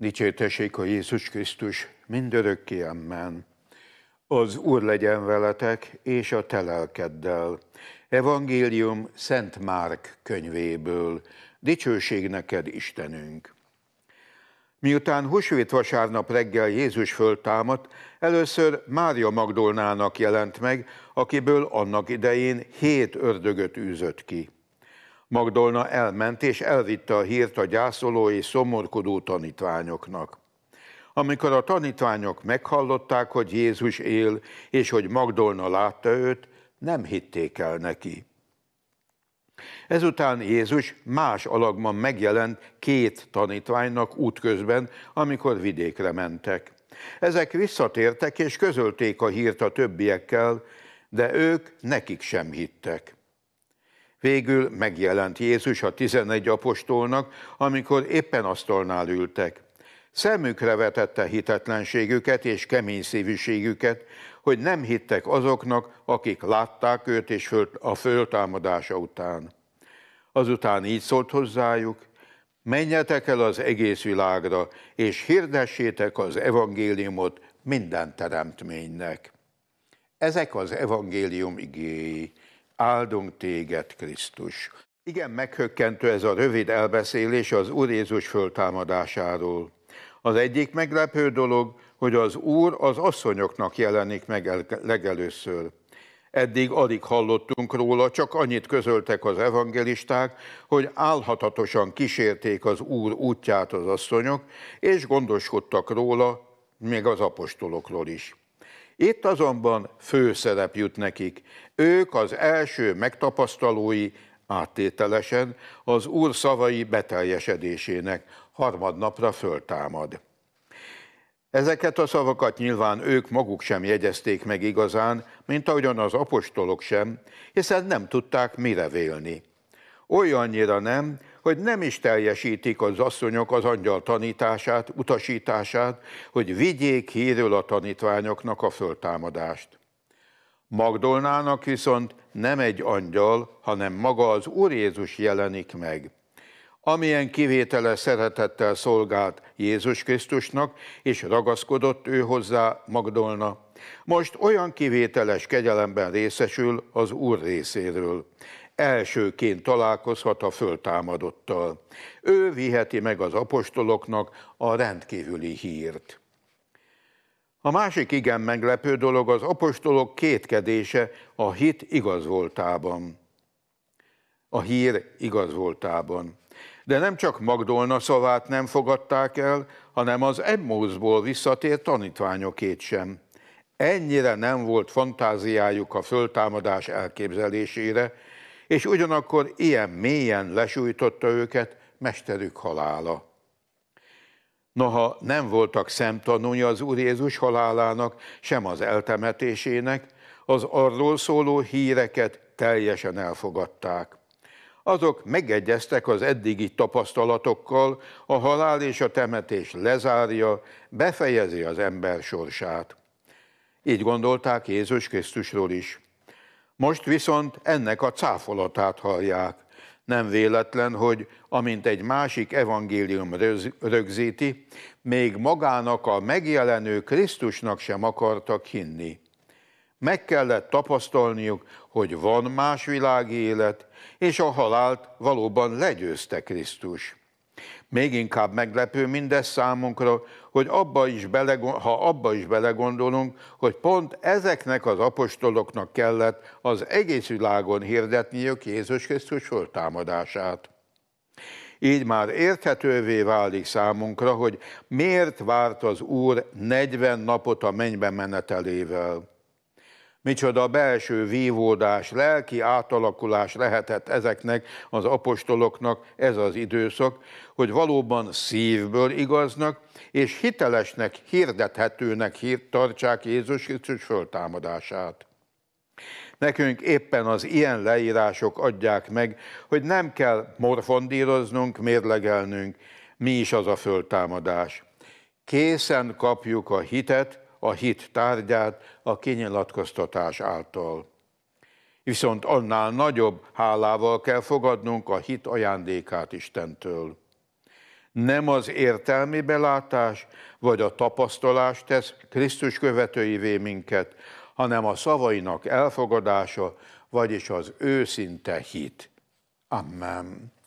Dicsértessék a Jézus Krisztus, mindörökké amen. Az Úr legyen veletek, és a te lelkeddel. Evangélium Szent Márk könyvéből. Dicsőség neked, Istenünk! Miután húsvét vasárnap reggel Jézus föltámadt, először Mária Magdolnának jelent meg, akiből annak idején hét ördögöt űzött ki. Magdolna elment és elvitte a hírt a gyászoló és szomorkodó tanítványoknak. Amikor a tanítványok meghallották, hogy Jézus él, és hogy Magdolna látta őt, nem hitték el neki. Ezután Jézus más alakban megjelent két tanítványnak útközben, amikor vidékre mentek. Ezek visszatértek és közölték a hírt a többiekkel, de ők nekik sem hittek. Végül megjelent Jézus a tizenegy apostolnak, amikor éppen asztalnál ültek. Szemükre vetette hitetlenségüket és kemény szívűségüket, hogy nem hittek azoknak, akik látták őt és a föltámadása után. Azután így szólt hozzájuk, menjetek el az egész világra, és hirdessétek az evangéliumot minden teremtménynek. Ezek az evangélium igéi áldunk téged, Krisztus. Igen, meghökkentő ez a rövid elbeszélés az Úr Jézus föltámadásáról. Az egyik meglepő dolog, hogy az Úr az asszonyoknak jelenik meg legelőször. Eddig alig hallottunk róla, csak annyit közöltek az evangelisták, hogy álhatatosan kísérték az Úr útját az asszonyok, és gondoskodtak róla, még az apostolokról is. Itt azonban főszerep jut nekik. Ők az első megtapasztalói áttételesen az Úr szavai beteljesedésének harmadnapra föltámad. Ezeket a szavakat nyilván ők maguk sem jegyezték meg igazán, mint ahogyan az apostolok sem, hiszen nem tudták mire vélni. Olyannyira nem, hogy nem is teljesítik az asszonyok az angyal tanítását, utasítását, hogy vigyék hírül a tanítványoknak a föltámadást. Magdolnának viszont nem egy angyal, hanem maga az Úr Jézus jelenik meg. Amilyen kivétele szeretettel szolgált Jézus Krisztusnak, és ragaszkodott ő hozzá Magdolna. Most olyan kivételes kegyelemben részesül az Úr részéről elsőként találkozhat a föltámadottal. Ő viheti meg az apostoloknak a rendkívüli hírt. A másik igen meglepő dolog az apostolok kétkedése a hit voltában, A hír voltában. De nem csak Magdolna szavát nem fogadták el, hanem az Emmózból visszatért tanítványokét sem. Ennyire nem volt fantáziájuk a föltámadás elképzelésére, és ugyanakkor ilyen mélyen lesújtotta őket mesterük halála. Noha nem voltak szemtanúja az Úr Jézus halálának, sem az eltemetésének, az arról szóló híreket teljesen elfogadták. Azok megegyeztek az eddigi tapasztalatokkal, a halál és a temetés lezárja, befejezi az ember sorsát. Így gondolták Jézus Krisztusról is. Most viszont ennek a cáfolatát hallják. Nem véletlen, hogy amint egy másik evangélium rögzíti, még magának a megjelenő Krisztusnak sem akartak hinni. Meg kellett tapasztalniuk, hogy van más világi élet, és a halált valóban legyőzte Krisztus. Még inkább meglepő mindez számunkra, hogy abba is ha abba is belegondolunk, hogy pont ezeknek az apostoloknak kellett az egész világon hirdetniük Jézus Krisztus föltámadását. Így már érthetővé válik számunkra, hogy miért várt az Úr 40 napot a mennybe menetelével. Micsoda belső vívódás, lelki átalakulás lehetett ezeknek az apostoloknak ez az időszak, hogy valóban szívből igaznak, és hitelesnek, hirdethetőnek hír, tartsák Jézus Krisztus föltámadását. Nekünk éppen az ilyen leírások adják meg, hogy nem kell morfondíroznunk, mérlegelnünk, mi is az a föltámadás. Készen kapjuk a hitet, a hit tárgyát a kinyilatkoztatás által. Viszont annál nagyobb hálával kell fogadnunk a hit ajándékát Istentől. Nem az értelmi belátás vagy a tapasztalás tesz Krisztus követőivé minket, hanem a szavainak elfogadása, vagyis az őszinte hit. Amen.